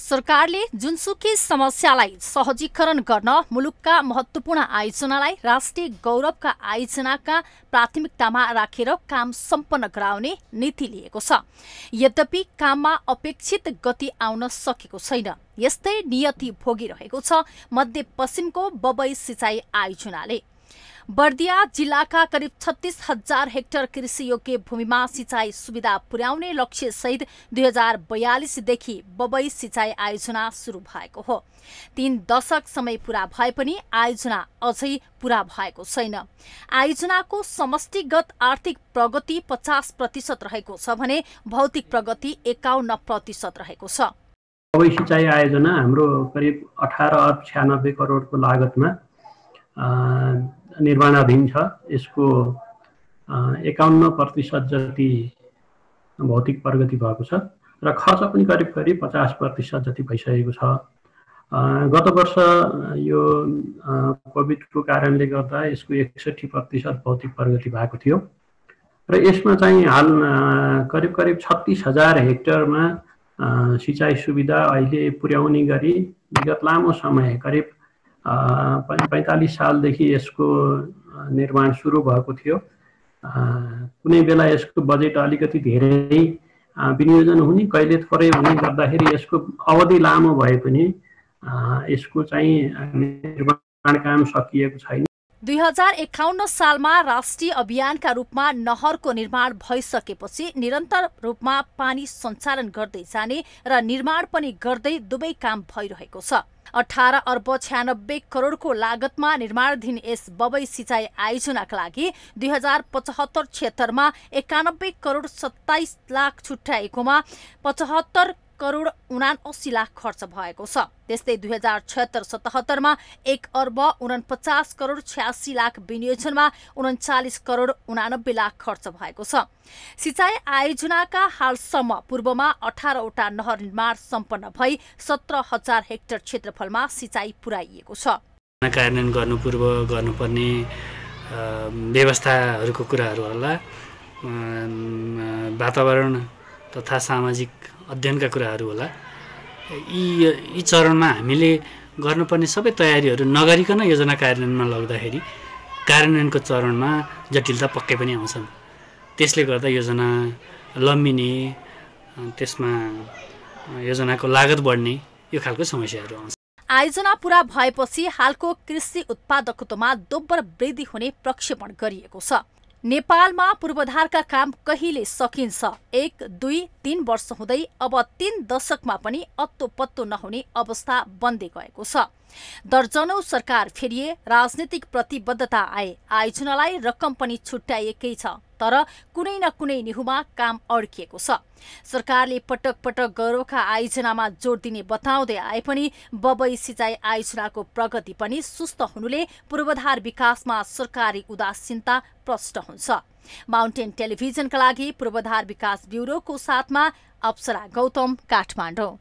सरकारले जुनसुकै समस्यालाई सहजीकरण गर्न मुलुकका महत्त्वपूर्ण आयोजनालाई राष्ट्रिय गौरवका आयोजनाका प्राथमिकतामा राखेर काम सम्पन्न गराउने नीति लिएको छ यद्यपि काममा अपेक्षित गति आउन सकेको छैन यस्तै नियति भोगिरहेको छ मध्यपश्चिमको बबई सिँचाइ आयोजनाले बर्दिया जिल्लाका करिब छत्तिस हजार हेक्टर कृषि योग्य भूमिमा सिँचाइ सुविधा पुर्याउने लक्ष्यसहित दुई हजार बयालिसदेखि बबई सिँचाइ आयोजना सुरु भएको हो तीन दशक समय पुरा भए पनि आयोजना अझै पुरा भएको छैन आयोजनाको समष्टिगत आर्थिक प्रगति पचास प्रतिशत रहेको छ भने भौतिक प्रगति एकाउन्न प्रतिशत रहेको छ बबई सिँचाइ आयोजना हाम्रो करिब अठार छ्यानब्बे करोडको लागतमा निर्माणाधीन छ यसको एकाउन्न प्रतिशत जति भौतिक प्रगति भएको छ र खर्च पनि करिब करिब पचास प्रतिशत जति भइसकेको छ गत वर्ष यो कोभिडको कारणले गर्दा यसको एकसठी प्रतिशत भौतिक प्रगति भएको थियो र यसमा चाहिँ हाल करिब करिब छत्तिस हजार हेक्टरमा सिँचाइ सुविधा अहिले पुर्याउने गरी विगत लामो समय करिब पैँतालिस सालदेखि यसको निर्माण सुरु भएको थियो कुनै बेला यसको बजेट अलिकति धेरै विनियोजन हुने कहिले थोरै हुने गर्दाखेरि यसको अवधि लामो भए पनि यसको चाहिँ निर्माण काम सकिएको छैन दुई हजार एकाउन्न सालमा राष्ट्रिय अभियानका रूपमा नहरको निर्माण भइसकेपछि निरन्तर रूपमा पानी सञ्चालन गर्दै जाने र निर्माण पनि गर्दै दुवै काम भइरहेको छ अठार अर्ब छ्यानब्बे करोडको लागतमा निर्माणाधीन यस बबै सिँचाइ आयोजनाका लागि दुई हजार पचहत्तर छिहत्तरमा एकानब्बे करोड सत्ताइस लाख छुट्याएकोमा पचहत्तर करोड उनाअसी लाख खर्च भएको छ त्यस्तै दुई हजार छत्तर सतहत्तरमा एक अर्ब उनपचास करोड छ्यासी लाख विनियोजनमा उन्चालिस करोड उनानब्बे लाख खर्च भएको छ सिँचाइ आयोजनाका हालसम्म पूर्वमा अठारवटा नहर निर्माण सम्पन्न भई सत्र हजार हेक्टर क्षेत्रफलमा सिँचाइ पुर्याइएको छ कार्यान्वयन गर्नु पूर्व गर्नुपर्ने व्यवस्थाहरूको कुराहरू होला वातावरण तथा सामाजिक अध्ययनका कुराहरू होला यी यी चरणमा हामीले गर्नुपर्ने सबै तयारीहरू नगरिकन योजना कार्यान्वयनमा लग्दाखेरि कार्यान्वयनको चरणमा जटिलता पक्कै पनि आउँछन् त्यसले गर्दा योजना लम्बिने त्यसमा योजनाको लागत बढ्ने यो खालको समस्याहरू आउँछ आयोजना पुरा भएपछि हालको कृषि उत्पादकत्वमा दोब्बर वृद्धि हुने प्रक्षेपण गरिएको छ नेपालमा पूर्वाधारका काम कहिले सकिन्छ एक दुई तीन वर्ष हुँदै अब तीन दशकमा पनि अत्तो पत्तो नहुने अवस्था बन्दै गएको छ दर्जनौ सरकार फेरिए राजनीतिक प्रतिबद्धता आए आयोजनालाई रकम पनि छुट्याइएकै छ तर कुनै न कुनै निहुमा काम अड्किएको छ सरकारले पटक पटक गौरवका आयोजनामा जोड दिने बताउँदै आए पनि बबई सिँचाइ आयोजनाको प्रगति पनि सुस्त हुनुले पूर्वाधार विकासमा सरकारी उदासीनता प्रष्ट हुन्छ माउन्टेन टेलिभिजनका लागि पूर्वाधार विकास ब्युरोको साथमा अप्सरा गौतम काठमाडौँ